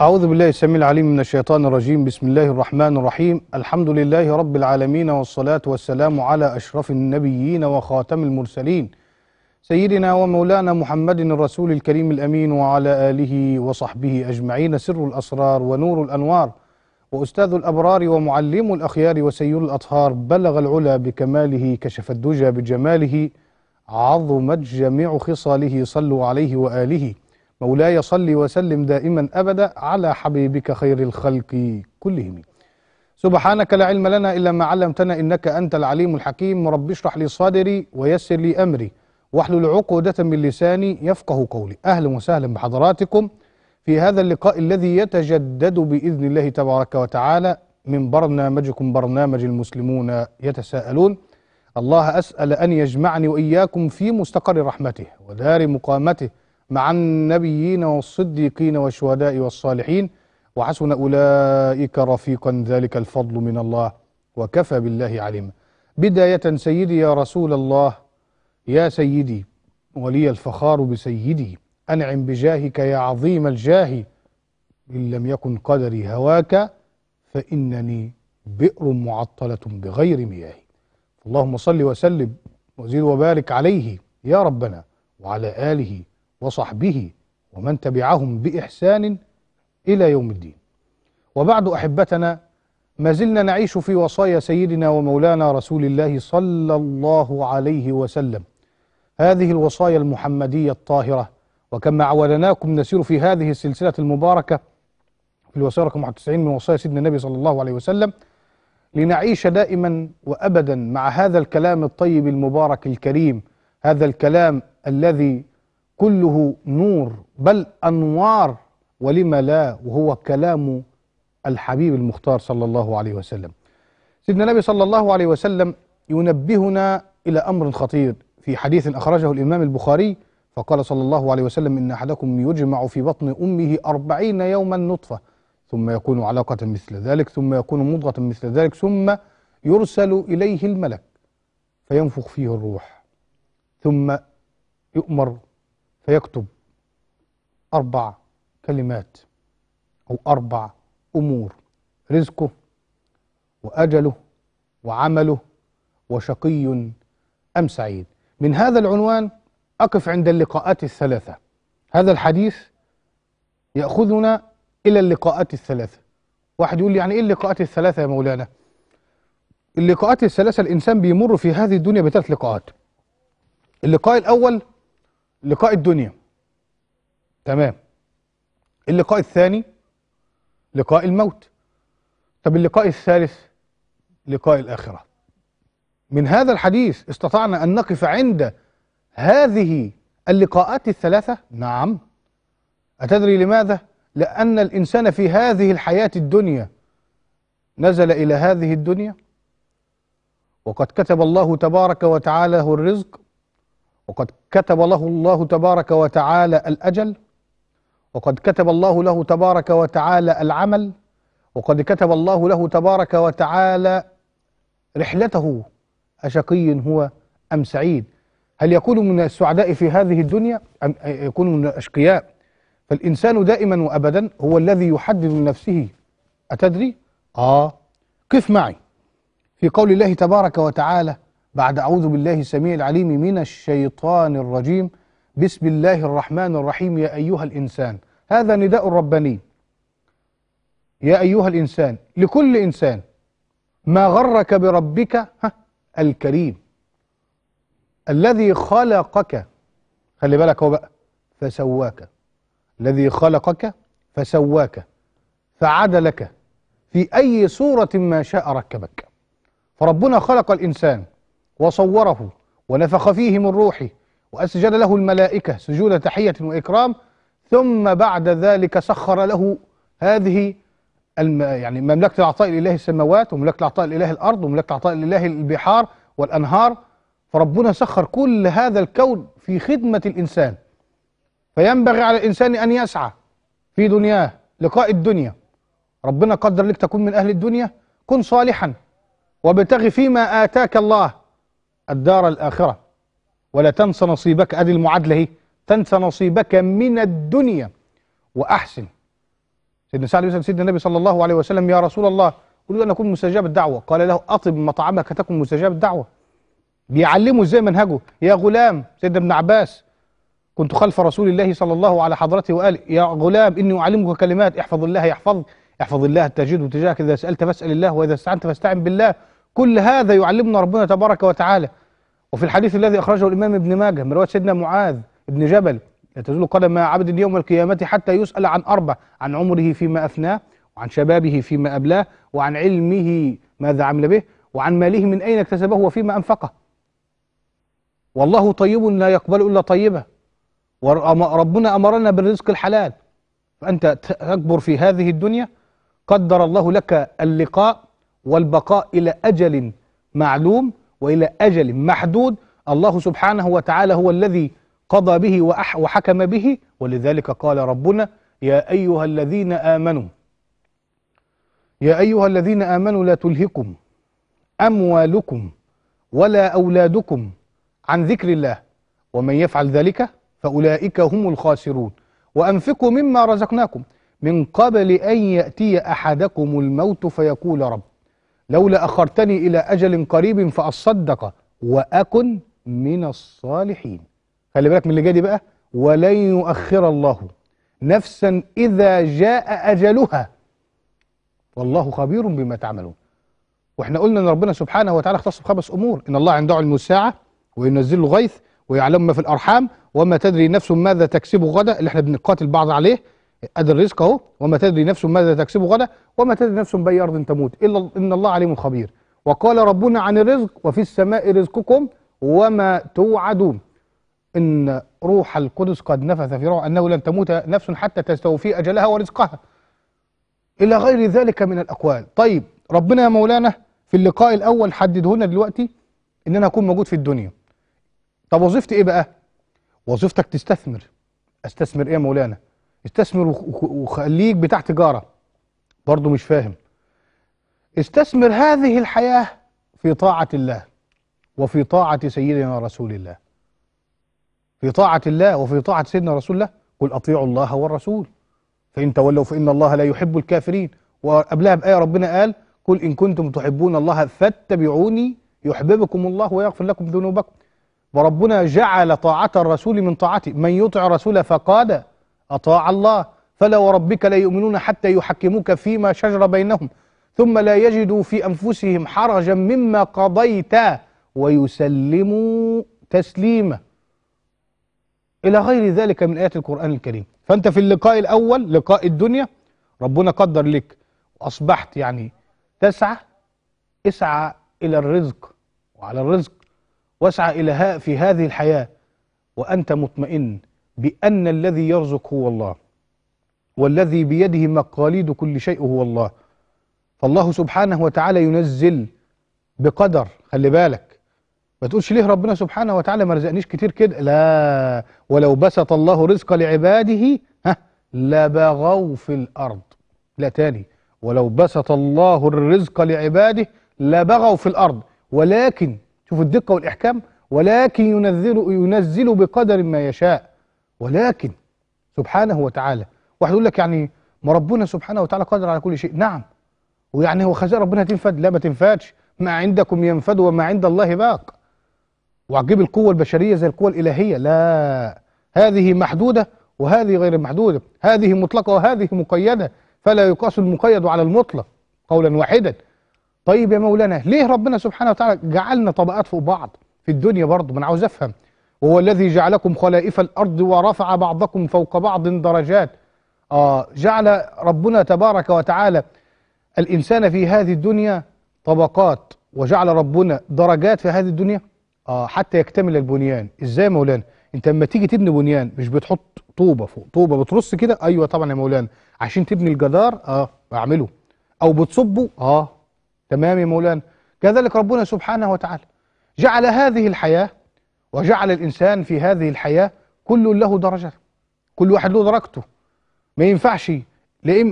أعوذ بالله السميع العليم من الشيطان الرجيم بسم الله الرحمن الرحيم الحمد لله رب العالمين والصلاة والسلام على أشرف النبيين وخاتم المرسلين سيدنا ومولانا محمد الرسول الكريم الأمين وعلى آله وصحبه أجمعين سر الأسرار ونور الأنوار وأستاذ الأبرار ومعلم الأخيار وسير الأطهار بلغ العلا بكماله كشف الدجى بجماله عظمت جميع خصاله صلوا عليه وآله مولاي صلي وسلم دائما أبدا على حبيبك خير الخلق كلهم سبحانك لا علم لنا إلا ما علمتنا إنك أنت العليم الحكيم رب اشرح لي صدري ويسر لي أمري واحلل عقدة من لساني يفقه قولي أهلا وسهلا بحضراتكم في هذا اللقاء الذي يتجدد بإذن الله تبارك وتعالى من برنامجكم برنامج المسلمون يتساءلون الله أسأل أن يجمعني وإياكم في مستقر رحمته ودار مقامته مع النبيين والصديقين والشهداء والصالحين وحسن أولئك رفيقا ذلك الفضل من الله وكفى بالله عليما بداية سيدي يا رسول الله يا سيدي ولي الفخار بسيدي أنعم بجاهك يا عظيم الجاه إن لم يكن قدري هواك فإنني بئر معطلة بغير مياه اللهم صل وسلم وزير وبارك عليه يا ربنا وعلى آله وصحبه ومن تبعهم بإحسان إلى يوم الدين وبعد أحبتنا ما زلنا نعيش في وصايا سيدنا ومولانا رسول الله صلى الله عليه وسلم هذه الوصايا المحمدية الطاهرة وكما عودناكم نسير في هذه السلسلة المباركة في الوصايا رقم 91 من وصايا سيدنا النبي صلى الله عليه وسلم لنعيش دائما وأبدا مع هذا الكلام الطيب المبارك الكريم هذا الكلام الذي كله نور بل أنوار ولم لا وهو كلام الحبيب المختار صلى الله عليه وسلم سيدنا النبي صلى الله عليه وسلم ينبهنا إلى أمر خطير في حديث أخرجه الإمام البخاري فقال صلى الله عليه وسلم إن أحدكم يجمع في بطن أمه أربعين يوما نطفة ثم يكون علاقة مثل ذلك ثم يكون مضغة مثل ذلك ثم يرسل إليه الملك فينفخ فيه الروح ثم يؤمر فيكتب أربع كلمات أو أربع أمور رزقه وأجله وعمله وشقي أم سعيد من هذا العنوان أقف عند اللقاءات الثلاثة هذا الحديث يأخذنا إلى اللقاءات الثلاثة واحد يقول لي يعني إيه اللقاءات الثلاثة يا مولانا اللقاءات الثلاثة الإنسان بيمر في هذه الدنيا بثلاث لقاءات اللقاء الأول لقاء الدنيا تمام اللقاء الثاني لقاء الموت طب اللقاء الثالث لقاء الآخرة من هذا الحديث استطعنا أن نقف عند هذه اللقاءات الثلاثة نعم أتدري لماذا؟ لأن الإنسان في هذه الحياة الدنيا نزل إلى هذه الدنيا وقد كتب الله تبارك وتعالى الرزق وقد كتب له الله تبارك وتعالى الأجل وقد كتب الله له تبارك وتعالى العمل وقد كتب الله له تبارك وتعالى رحلته أشقي هو أم سعيد هل يكون من السعداء في هذه الدنيا أم يكون من الأشقياء فالإنسان دائما وأبدا هو الذي يحدد لنفسه أتدري؟ آه قف معي في قول الله تبارك وتعالى بعد أعوذ بالله السميع العليم من الشيطان الرجيم بسم الله الرحمن الرحيم يا أيها الإنسان هذا نداء رباني يا أيها الإنسان لكل إنسان ما غرك بربك الكريم الذي خلقك خلي بالك هو بقى فسواك الذي خلقك فسواك فعدلك في أي صورة ما شاء ركبك فربنا خلق الإنسان وصوره ونفخ فيه من روحه وأسجد له الملائكة سجود تحية وإكرام ثم بعد ذلك سخر له هذه الم... يعني مملكة العطاء لله السماوات ومملكة العطاء لله الأرض ومملكة العطاء لله البحار والأنهار فربنا سخر كل هذا الكون في خدمة الإنسان فينبغي على الإنسان أن يسعى في دنياه لقاء الدنيا ربنا قدر لك تكون من أهل الدنيا كن صالحا وابتغ فيما آتاك الله الدار الآخرة ولا تنس نصيبك أدي المعادلة هي تنس نصيبك من الدنيا وأحسن سيدنا سعد يسأل سيدنا النبي صلى الله عليه وسلم يا رسول الله أريد أن أكون مستجاب الدعوة قال له أطب مطعمك تكن مستجاب الدعوة بيعلمه ازاي منهجه يا غلام سيدنا ابن عباس كنت خلف رسول الله صلى الله على حضرته وقال يا غلام إني أعلمك كلمات احفظ الله يحفظك احفظ الله تجد تجاهك إذا سألت فاسأل الله وإذا استعنت فاستعن بالله كل هذا يعلمنا ربنا تبارك وتعالى وفي الحديث الذي أخرجه الإمام ابن ماجه من رواية سيدنا معاذ ابن جبل لا تزول قدم عبد يوم القيامة حتى يسأل عن أربع عن عمره فيما أفناه وعن شبابه فيما أبلاه وعن علمه ماذا عمل به وعن ماله من أين اكتسبه وفيما أنفقه والله طيب لا يقبل إلا طيبه وربنا أمرنا بالرزق الحلال فأنت تكبر في هذه الدنيا قدر الله لك اللقاء والبقاء إلى أجل معلوم وإلى أجل محدود الله سبحانه وتعالى هو الذي قضى به وحكم به ولذلك قال ربنا يا أيها الذين آمنوا يا أيها الذين آمنوا لا تلهكم أموالكم ولا أولادكم عن ذكر الله ومن يفعل ذلك فأولئك هم الخاسرون وأنفقوا مما رزقناكم من قبل أن يأتي أحدكم الموت فيقول رب لولا أخرتني إلى أجل قريب فأصدق وأكن من الصالحين خلي بالك من اللي جاي دي بقى ولن يؤخر الله نفسا إذا جاء أجلها والله خبير بما تعملون واحنا قلنا ان ربنا سبحانه وتعالى اختص بخمس امور ان الله عنده علم الساعه وينزل له غيث ويعلم ما في الارحام وما تدري نفس ماذا تكسب غدا اللي احنا بنقاتل بعض عليه ادي الرزق اهو وما تدري نفس ماذا تكسب غدا وما تدري نفس باي ارض تموت الا ان الله عليم خبير وقال ربنا عن الرزق وفي السماء رزقكم وما توعدون ان روح القدس قد نفث في روح انه لن تموت نفس حتى تستوفي اجلها ورزقها الى غير ذلك من الاقوال طيب ربنا يا مولانا في اللقاء الاول هنا دلوقتي ان انا اكون موجود في الدنيا طب وظيفتي ايه بقى وظيفتك تستثمر استثمر ايه يا مولانا استثمر وخليك بتاع تجاره برضه مش فاهم استثمر هذه الحياه في طاعه الله وفي طاعه سيدنا رسول الله في طاعه الله وفي طاعه سيدنا رسول الله قل اطيعوا الله والرسول فان تولوا فان الله لا يحب الكافرين وقبلها بايه ربنا قال قل ان كنتم تحبون الله فاتبعوني يحببكم الله ويغفر لكم ذنوبكم وربنا جعل طاعه الرسول من طاعته من يطع الرسول فقد أطاع الله فلا وربك لا يؤمنون حتى يحكموك فيما شجر بينهم ثم لا يجدوا في أنفسهم حرجا مما قضيت ويسلموا تسليما إلى غير ذلك من آيات القرآن الكريم فأنت في اللقاء الأول لقاء الدنيا ربنا قدر لك وأصبحت يعني تسعى اسعى إلى الرزق وعلى الرزق واسعى إلى في هذه الحياة وأنت مطمئن بأن الذي يرزق هو الله والذي بيده مقاليد كل شيء هو الله فالله سبحانه وتعالى ينزل بقدر خلي بالك ما تقولش ليه ربنا سبحانه وتعالى ما رزقنيش كتير كده لا ولو بسط الله رزق لعباده ها لبغوا في الأرض لا تاني ولو بسط الله الرزق لعباده لبغوا في الأرض ولكن شوفوا الدقة والإحكام ولكن ينزل, ينزل بقدر ما يشاء ولكن سبحانه وتعالى واحد يقول لك يعني ما ربنا سبحانه وتعالى قادر على كل شيء نعم ويعني هو خزائن ربنا هتنفد لا ما تنفدش ما عندكم ينفد وما عند الله باق وعجيب القوة البشرية زي القوة الإلهية لا هذه محدودة وهذه غير محدودة هذه مطلقة وهذه مقيدة فلا يقاس المقيد على المطلق قولا واحدا طيب يا مولانا ليه ربنا سبحانه وتعالى جعلنا طبقات فوق بعض في الدنيا برضه ما انا عاوز افهم وهو الذي جعلكم خلائف الأرض ورفع بعضكم فوق بعض درجات آه جعل ربنا تبارك وتعالى الإنسان في هذه الدنيا طبقات وجعل ربنا درجات في هذه الدنيا آه حتى يكتمل البنيان إزاي مولانا انت لما تيجي تبني بنيان مش بتحط طوبة فوق طوبة بترص كده ايوه طبعا يا مولانا عشان تبني الجدار اه اعمله او بتصبه اه تمام يا مولانا كذلك ربنا سبحانه وتعالى جعل هذه الحياة وجعل الإنسان في هذه الحياة كل له درجة كل واحد له درجته ما ينفعش يا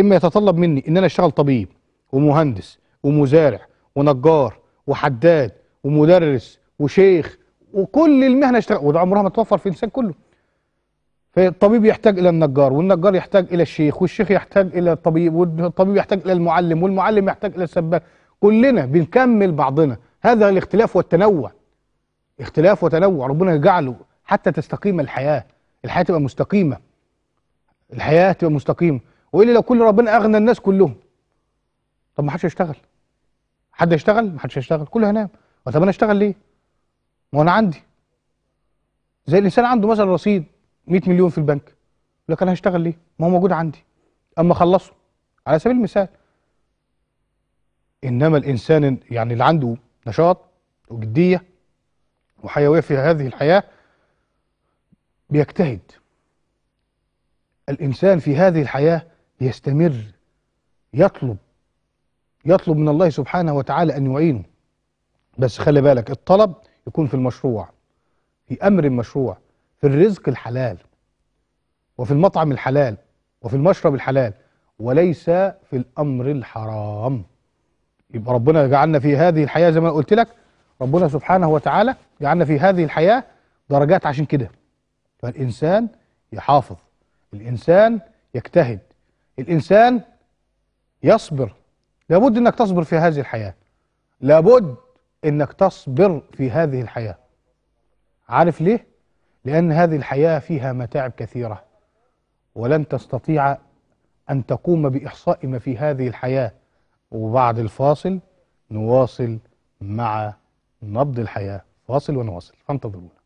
إما يتطلب مني إن أنا أشتغل طبيب ومهندس ومزارع ونجار وحداد ومدرس وشيخ وكل المهنة اشتغل وده عمرها ما توفر في الانسان كله فالطبيب يحتاج إلى النجار والنجار يحتاج إلى الشيخ والشيخ يحتاج إلى الطبيب والطبيب يحتاج إلى المعلم والمعلم يحتاج إلى السباك كلنا بنكمل بعضنا هذا الاختلاف والتنوع اختلاف وتنوع ربنا يجعله حتى تستقيم الحياة الحياة تبقى مستقيمة الحياة تبقى مستقيمة وإلا لو كل ربنا أغنى الناس كلهم طب ما حدش يشتغل حد يشتغل ما حدش يشتغل كله هنام طب انا اشتغل ليه ما انا عندي زي الانسان عنده مثلا رصيد 100 مليون في البنك يقول لك انا هشتغل ليه ما هو موجود عندي اما اخلصه على سبيل المثال انما الانسان يعني اللي عنده نشاط وجديه وحيوية في هذه الحياة بيجتهد الإنسان في هذه الحياة يستمر يطلب يطلب من الله سبحانه وتعالى أن يعينه بس خلي بالك الطلب يكون في المشروع في أمر مشروع في الرزق الحلال وفي المطعم الحلال وفي المشرب الحلال وليس في الأمر الحرام يبقى ربنا جعلنا في هذه الحياة زي ما قلت لك ربنا سبحانه وتعالى جعلنا في هذه الحياة درجات عشان كده فالإنسان يحافظ الإنسان يجتهد الإنسان يصبر لابد أنك تصبر في هذه الحياة لابد أنك تصبر في هذه الحياة عارف ليه؟ لأن هذه الحياة فيها متاعب كثيرة ولن تستطيع أن تقوم بإحصاء ما في هذه الحياة وبعد الفاصل نواصل مع نبض الحياة واصل ونواصل فانتظرونا